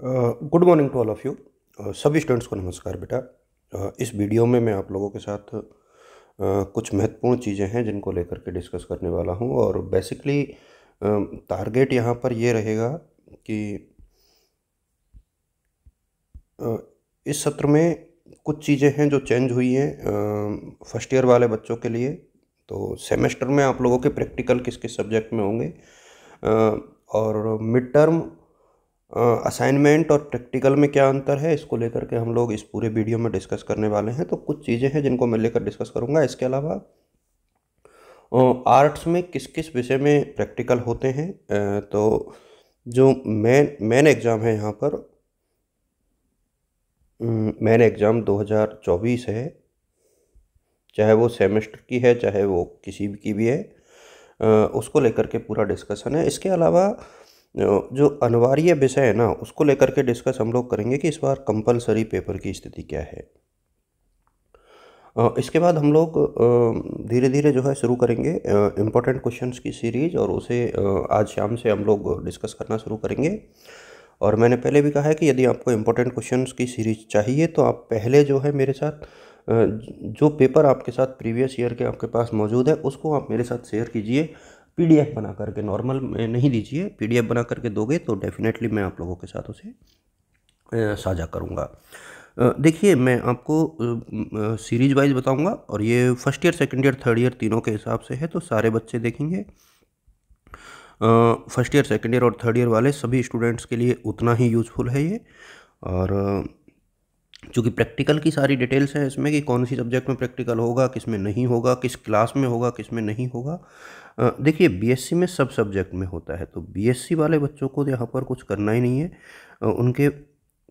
good morning to all of you सभी students को नमस्कार बेटा uh, इस वीडियो में मैं आप लोगों के साथ uh, कुछ महत्वपूर्ण चीज़ें हैं जिनको लेकर के डिस्कस करने वाला हूं और बेसिकली टारगेट uh, यहां पर ये रहेगा कि uh, इस सत्र में कुछ चीज़ें हैं जो चेंज हुई हैं फर्स्ट ईयर वाले बच्चों के लिए तो सेमेस्टर में आप लोगों के प्रैक्टिकल किस किस सब्जेक्ट में होंगे और मिड टर्म असाइनमेंट और प्रैक्टिकल में क्या अंतर है इसको लेकर के हम लोग इस पूरे वीडियो में डिस्कस करने वाले हैं तो कुछ चीज़ें हैं जिनको मैं लेकर डिस्कस करूँगा इसके अलावा आर्ट्स में किस किस विषय में प्रैक्टिकल होते हैं तो जो मेन मेन एग्ज़ाम है यहाँ पर मेन एग्ज़ाम 2024 है चाहे वो सेमेस्टर की है चाहे वो किसी की भी है उसको लेकर के पूरा डिस्कशन है इसके अलावा जो अनिवार्य विषय है ना उसको लेकर के डिस्कस हम लोग करेंगे कि इस बार कंपलसरी पेपर की स्थिति क्या है इसके बाद हम लोग धीरे धीरे जो है शुरू करेंगे इम्पोर्टेंट क्वेश्चंस की सीरीज़ और उसे आज शाम से हम लोग डिस्कस करना शुरू करेंगे और मैंने पहले भी कहा है कि यदि आपको इम्पोर्टेंट क्वेश्चंस की सीरीज चाहिए तो आप पहले जो है मेरे साथ जो पेपर आपके साथ प्रीवियस ईयर के आपके पास मौजूद है उसको आप मेरे साथ शेयर कीजिए पीडीएफ बना करके नॉर्मल नहीं दीजिए पीडीएफ बना करके दोगे तो डेफिनेटली मैं आप लोगों के साथ उसे साझा करूँगा देखिए मैं आपको सीरीज वाइज बताऊँगा और ये first year second year third year तीनों के हिसाब से है तो सारे बच्चे देखेंगे फर्स्ट ईयर सेकेंड ईयर और थर्ड ईयर वाले सभी स्टूडेंट्स के लिए उतना ही यूज़फुल है ये और चूँकि प्रैक्टिकल की सारी डिटेल्स हैं इसमें कि कौन सी सब्जेक्ट में प्रैक्टिकल होगा किस में नहीं होगा किस क्लास में होगा किस में नहीं होगा देखिए बीएससी में सब सब्जेक्ट में होता है तो बीएससी वाले बच्चों को तो यहाँ पर कुछ करना ही नहीं है उनके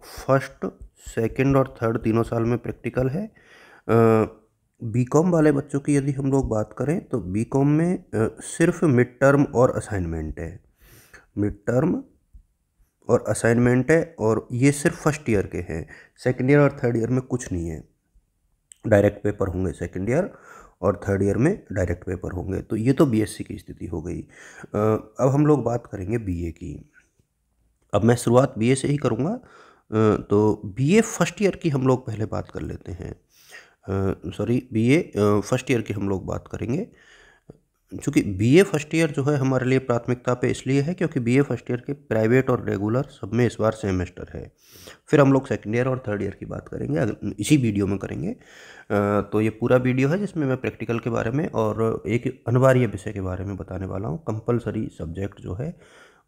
फर्स्ट सेकंड और थर्ड तीनों साल में प्रैक्टिकल है बी वाले बच्चों की यदि हम लोग बात करें तो बी में सिर्फ मिड टर्म और असाइनमेंट है मिड टर्म और असाइनमेंट है और ये सिर्फ फर्स्ट ईयर के हैं सेकेंड ईयर और थर्ड ईयर में कुछ नहीं है डायरेक्ट पेपर होंगे सेकेंड ईयर और थर्ड ईयर में डायरेक्ट पेपर होंगे तो ये तो बीएससी की स्थिति हो गई अब हम लोग बात करेंगे बीए की अब मैं शुरुआत बीए से ही करूँगा तो बीए फर्स्ट ईयर की हम लोग पहले बात कर लेते हैं सॉरी बीए फर्स्ट ईयर की हम लोग बात करेंगे चूँकि बी ए फर्स्ट ईयर जो है हमारे लिए प्राथमिकता पे इसलिए है क्योंकि बी ए फर्स्ट ईयर के प्राइवेट और रेगुलर सब में इस बार सेमेस्टर है फिर हम लोग सेकेंड ईयर और थर्ड ईयर की बात करेंगे इसी वीडियो में करेंगे तो ये पूरा वीडियो है जिसमें मैं प्रैक्टिकल के बारे में और एक अनिवार्य विषय के बारे में बताने वाला हूँ कंपलसरी सब्जेक्ट जो है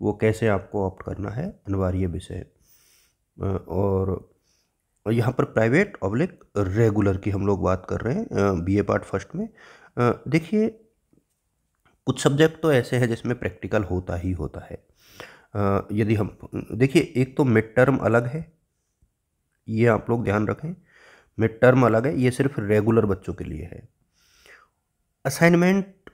वो कैसे आपको ऑप्ट करना है अनिवार्य विषय और यहाँ पर प्राइवेट ऑब्लिक रेगुलर की हम लोग बात कर रहे हैं बीए पार्ट फर्स्ट में देखिए कुछ सब्जेक्ट तो ऐसे हैं जिसमें प्रैक्टिकल होता ही होता है यदि हम देखिए एक तो मिड टर्म अलग है ये आप लोग ध्यान रखें मिड टर्म अलग है ये सिर्फ रेगुलर बच्चों के लिए है असाइनमेंट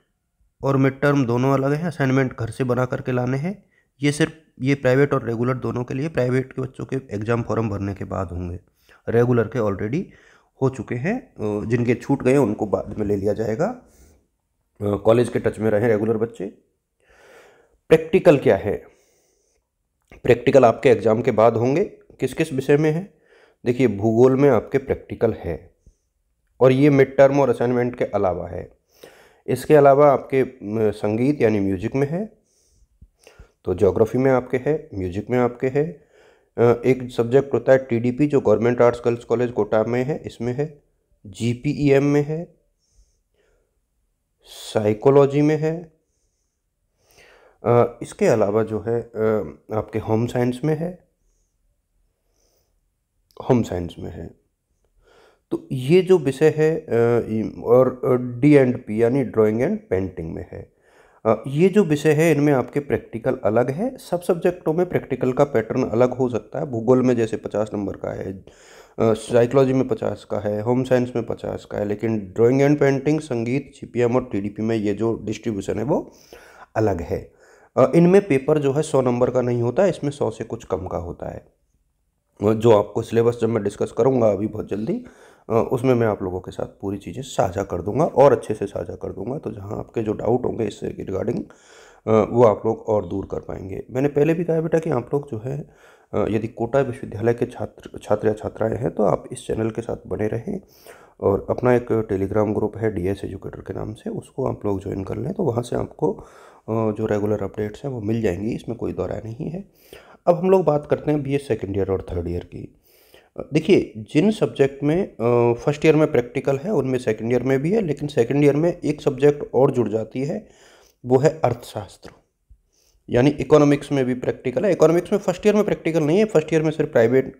और मिड टर्म दोनों अलग हैं असाइनमेंट घर से बना करके लाने हैं ये सिर्फ ये प्राइवेट और रेगुलर दोनों के लिए प्राइवेट के बच्चों के एग्ज़ाम फॉर्म भरने के बाद होंगे रेगुलर के ऑलरेडी हो चुके हैं जिनके छूट गए उनको बाद में ले लिया जाएगा कॉलेज के टच में रहें रेगुलर बच्चे प्रैक्टिकल क्या है प्रैक्टिकल आपके एग्ज़ाम के बाद होंगे किस किस विषय में है देखिए भूगोल में आपके प्रैक्टिकल है और ये मिड टर्म और असाइनमेंट के अलावा है इसके अलावा आपके संगीत यानी म्यूजिक में है तो जोग्राफी में आपके है म्यूजिक में आपके है एक सब्जेक्ट होता है टीडीपी जो government arts girls college Kota में है इसमें है जीपीईएम e में है साइकोलॉजी में है इसके अलावा जो है आपके होम साइंस में है होम साइंस में है तो ये जो विषय है और डी एंड पी यानी ड्राइंग एंड पेंटिंग में है ये जो विषय है इनमें आपके प्रैक्टिकल अलग है सब सब्जेक्टों में प्रैक्टिकल का पैटर्न अलग हो सकता है भूगोल में जैसे पचास नंबर का है साइकोलॉजी में पचास का है होम साइंस में पचास का है लेकिन ड्राइंग एंड पेंटिंग संगीत जीपीएम और टी में ये जो डिस्ट्रीब्यूशन है वो अलग है इनमें पेपर जो है सौ नंबर का नहीं होता इसमें सौ से कुछ कम का होता है जो आपको सिलेबस जब मैं डिस्कस करूँगा अभी बहुत जल्दी उसमें मैं आप लोगों के साथ पूरी चीज़ें साझा कर दूंगा और अच्छे से साझा कर दूंगा तो जहाँ आपके जो डाउट होंगे इससे रिगार्डिंग वो आप लोग और दूर कर पाएंगे मैंने पहले भी कहा बेटा कि आप लोग जो है यदि कोटा विश्वविद्यालय के छात्र छात्र या छात्राएँ हैं तो आप इस चैनल के साथ बने रहें और अपना एक टेलीग्राम ग्रुप है डी एस एजुकेटर के नाम से उसको आप लोग ज्वाइन कर लें तो वहाँ से आपको जो रेगुलर अपडेट्स हैं वो मिल जाएंगी इसमें कोई दौरा नहीं है अब हम लोग बात करते हैं बी एस सेकेंड ईयर और थर्ड ईयर की देखिए जिन सब्जेक्ट में फर्स्ट ईयर में प्रैक्टिकल है उनमें सेकेंड ईयर में भी है लेकिन सेकेंड ईयर में एक सब्जेक्ट और जुड़ जाती है वो है अर्थशास्त्र यानी इकोनॉमिक्स में भी प्रैक्टिकल है इकोनॉमिक्स में फर्स्ट ईयर में प्रैक्टिकल नहीं है फर्स्ट ईयर में सिर्फ प्राइवेट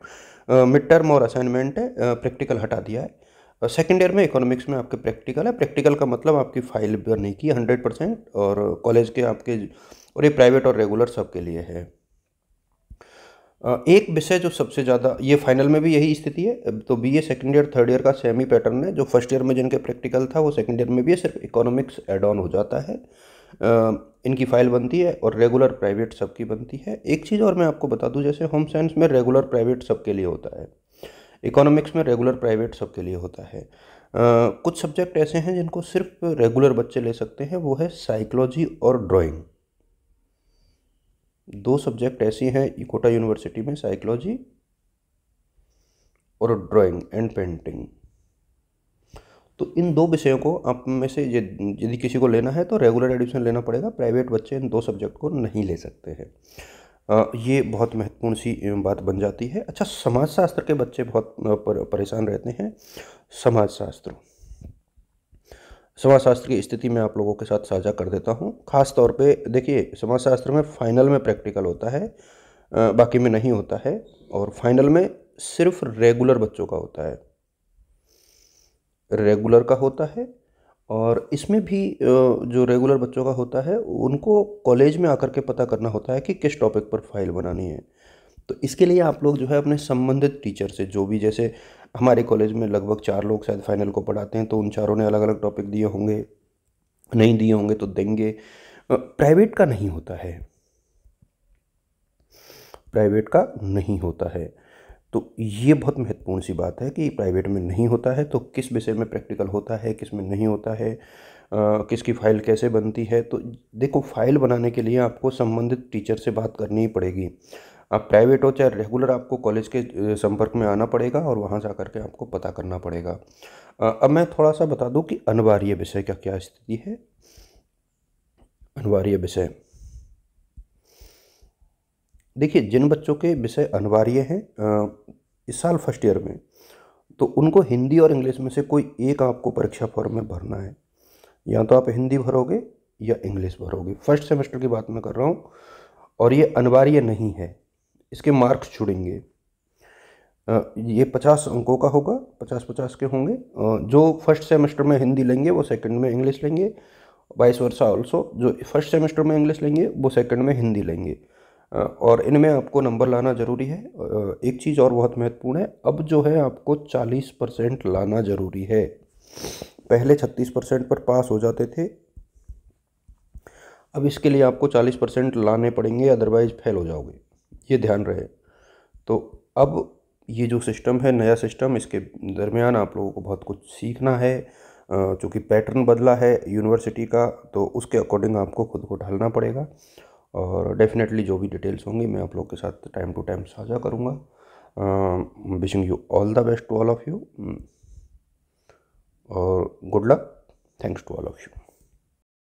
मिड टर्म और असाइनमेंट है प्रैक्टिकल हटा दिया है सेकेंड ईयर में इकोनॉमिक्स में आपके प्रैक्टिकल है प्रैक्टिकल का मतलब आपकी फाइल की हंड्रेड परसेंट और कॉलेज के आपके और ये प्राइवेट और रेगुलर सबके लिए है एक विषय जो सबसे ज़्यादा ये फाइनल में भी यही स्थिति है तो B A second year third year का सेम ही पैटर्न है जो फर्स्ट ईयर में जिनके प्रैक्टिकल था वो सेकेंड ईयर में भी है सिर्फ इकोनॉमिक्स एड ऑन हो जाता है इनकी फ़ाइल बनती है और रेगुलर प्राइवेट सब की बनती है एक चीज़ और मैं आपको बता दूं जैसे होम साइंस में रेगुलर प्राइवेट सब के लिए होता है इकोनॉमिक्स में रेगुलर प्राइवेट सब के लिए होता है आ, कुछ सब्जेक्ट ऐसे हैं जिनको सिर्फ रेगुलर बच्चे ले सकते हैं वो है साइकोलॉजी और ड्राइंग दो सब्जेक्ट ऐसे हैं इकोटा यूनिवर्सिटी में साइकोलॉजी और ड्राइंग एंड पेंटिंग तो इन दो विषयों को आप में से यदि किसी को लेना है तो रेगुलर एडमिशन लेना पड़ेगा प्राइवेट बच्चे इन दो सब्जेक्ट को नहीं ले सकते हैं ये बहुत महत्वपूर्ण सी बात बन जाती है अच्छा समाजशास्त्र के बच्चे बहुत पर, परेशान रहते हैं समाजशास्त्र समाजशास्त्र की स्थिति मैं आप लोगों के साथ साझा कर देता हूँ खास तौर पे देखिए समाजशास्त्र में फाइनल में प्रैक्टिकल होता है बाकी में नहीं होता है और फाइनल में सिर्फ रेगुलर बच्चों का होता है रेगुलर का होता है और इसमें भी जो रेगुलर बच्चों का होता है उनको कॉलेज में आकर के पता करना होता है कि किस टॉपिक पर फाइल बनानी है तो इसके लिए आप लोग जो है अपने संबंधित टीचर से जो भी जैसे हमारे कॉलेज में लगभग चार लोग शायद फाइनल को पढ़ाते हैं तो उन चारों ने अलग अलग टॉपिक दिए होंगे नहीं दिए होंगे तो देंगे प्राइवेट का नहीं होता है प्राइवेट का नहीं होता है तो ये बहुत महत्वपूर्ण सी बात है कि प्राइवेट में नहीं होता है तो किस विषय में प्रैक्टिकल होता है किस में नहीं होता है किसकी फ़ाइल कैसे बनती है तो देखो फाइल बनाने के लिए आपको संबंधित टीचर से बात करनी ही पड़ेगी आप प्राइवेट हो चाहे रेगुलर आपको कॉलेज के संपर्क में आना पड़ेगा और वहाँ जा कर के आपको पता करना पड़ेगा अब मैं थोड़ा सा बता दूँ कि अनिवार्य विषय का क्या स्थिति है अनिवार्य विषय देखिए जिन बच्चों के विषय अनिवार्य हैं इस साल फर्स्ट ईयर में तो उनको हिंदी और इंग्लिश में से कोई एक आपको परीक्षा फॉर्म में भरना है या तो आप हिंदी भरोगे या इंग्लिश भरोगे फर्स्ट सेमेस्टर की बात मैं कर रहा हूँ और ये अनिवार्य नहीं है इसके मार्क्स छुड़ेंगे ये पचास अंकों का होगा पचास पचास के होंगे जो फर्स्ट सेमेस्टर में हिंदी लेंगे वो सेकंड में इंग्लिश लेंगे बाईस वर्षा ऑल्सो जो फर्स्ट सेमेस्टर में इंग्लिश लेंगे वो सेकंड में हिंदी लेंगे और इनमें आपको नंबर लाना ज़रूरी है एक चीज़ और बहुत महत्वपूर्ण है अब जो है आपको 40 परसेंट लाना ज़रूरी है पहले 36 परसेंट पर पास हो जाते थे अब इसके लिए आपको 40 परसेंट लाने पड़ेंगे अदरवाइज़ फेल हो जाओगे ये ध्यान रहे तो अब ये जो सिस्टम है नया सिस्टम इसके दरमियान आप लोगों को बहुत कुछ सीखना है चूँकि पैटर्न बदला है यूनिवर्सिटी का तो उसके अकॉर्डिंग आपको खुद को ढालना पड़ेगा और डेफिनेटली जो भी डिटेल्स होंगी मैं आप लोग के साथ टाइम टू टाइम साझा करूँगा wishing you all the best to all of you और good luck thanks to all of you